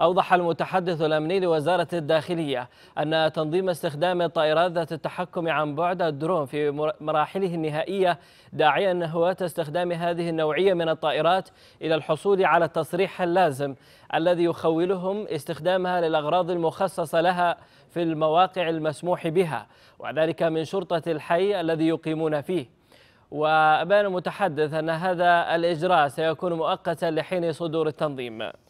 أوضح المتحدث الأمني لوزارة الداخلية أن تنظيم استخدام الطائرات ذات التحكم عن بعد الدرون في مراحله النهائية داعيا هواة استخدام هذه النوعية من الطائرات إلى الحصول على التصريح اللازم الذي يخولهم استخدامها للأغراض المخصصة لها في المواقع المسموح بها وذلك من شرطة الحي الذي يقيمون فيه وأبان المتحدث أن هذا الإجراء سيكون مؤقتا لحين صدور التنظيم